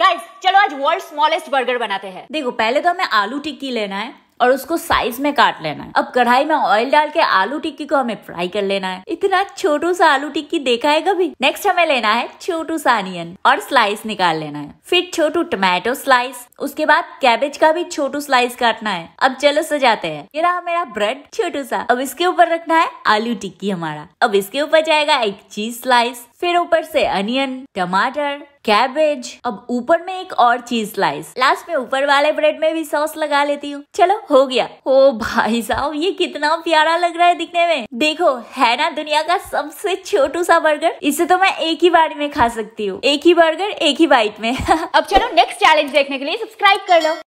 guys चलो आज world smallest burger बनाते हैं देखो पहले तो हमें आलू टिक्की लेना है और उसको साइज में काट लेना है अब कढ़ाई में ऑयल डाल के आलू टिक्की को हमें फ्राई कर लेना है इतना छोटू सा आलू टिक्की देखा है कभी नेक्स्ट हमें लेना है छोटू सा अनियन और स्लाइस निकाल लेना है फिर छोटू टमाटो स्लाइस उसके बाद कैबेज का भी छोटू स्लाइस काटना है अब चलो सजाते हैं ये रहा मेरा ब्रेड छोटू सा अब इसके ऊपर रखना है आलू टिक्की हमारा अब इसके ऊपर जाएगा एक चीज स्लाइस फिर ऊपर से अनियन टमाटर कैबेज अब ऊपर में एक और चीज स्लाइस लास्ट में ऊपर वाले ब्रेड में भी सॉस लगा लेती हूँ चलो हो गया ओ भाई साहब ये कितना प्यारा लग रहा है दिखने में देखो है ना दुनिया का सबसे छोटू सा बर्गर इसे तो मैं एक ही बार में खा सकती हूँ एक ही बर्गर एक ही बाइट में अब चलो नेक्स्ट चैलेंज देखने के लिए सब्सक्राइब कर लो